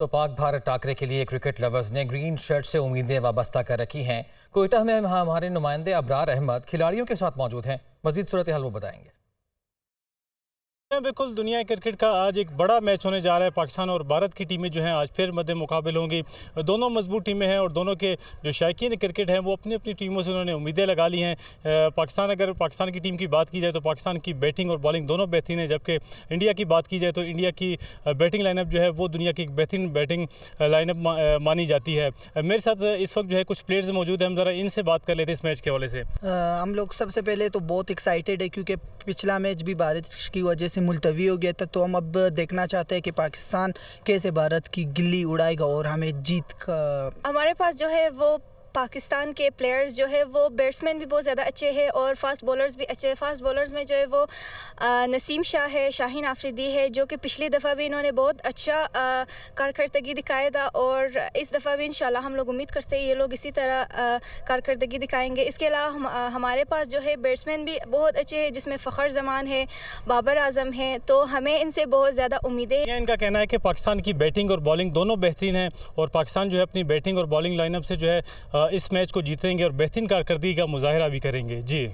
तो पाक भारत टाकरे के लिए क्रिकेट लवर्स ने ग्रीन शर्ट से उम्मीदें वाबस्ता कर रखी हैं कोयटा में हमारे नुमाइंदे अबरार अहमद खिलाड़ियों के साथ मौजूद हैं मजीद सूरत हाल वो बताएंगे बिल्कुल दुनिया क्रिकेट का आज एक बड़ा मैच होने जा रहा है पाकिस्तान और भारत की टीमें जो हैं आज फिर मध्य मुकाबले होंगी दोनों मजबूत टीमें हैं और दोनों के जो शायकीन क्रिकेट हैं वो अपनी अपनी टीमों से उन्होंने उम्मीदें लगा ली हैं पाकिस्तान अगर पाकिस्तान की टीम की बात की जाए तो पाकिस्तान की बैटिंग और बॉलिंग दोनों बेहतरीन है जबकि इंडिया की बात की जाए तो इंडिया की बैटिंग लाइनअप जो है वो दुनिया की एक बेहतरीन बैटिंग लाइनअप मानी जाती है मेरे साथ इस वक्त जो है कुछ प्लेयर्स मौजूद हैं हम ज़रा इनसे बात कर लेते हैं इस मैच के हवाले से हम लोग सबसे पहले तो बहुत एक्साइटेड है क्योंकि पिछला मैच भी बारिश की वजह से मुलतवी हो गया था तो हम अब देखना चाहते हैं कि पाकिस्तान कैसे भारत की गिल्ली उड़ाएगा और हमें जीत का हमारे पास जो है वो पाकिस्तान के प्लेयर्स जो है वो बैट्समैन भी बहुत ज़्यादा अच्छे हैं और फास्ट बॉलर्स भी अच्छे हैं फास्ट बॉलर्स में जो है वो नसीम शाह है शाहीन आफरीदी है जो कि पिछली दफ़ा भी इन्होंने बहुत अच्छा कारकर्दगी दिखाया था और इस दफ़ा भी इन हम लोग उम्मीद करते हैं ये लोग इसी तरह कारकर्दगी दिखाएंगे इसके अलावा हम, हमारे पास जो है बैट्समैन भी बहुत अच्छे हैं जिसमें फ़खर जमान है बाबर आजम है तो हमें इनसे बहुत ज़्यादा उम्मीदें इनका कहना है कि पाकिस्तान की बैटिंग और बॉलिंग दोनों बेहतरीन है और पाकिस्तान जो है अपनी बैटिंग और बॉलिंग लाइनअप से जो है इस मैच को जीतेंगे और बेहतरीन कारकर्दगी का मुजाहरा भी करेंगे जी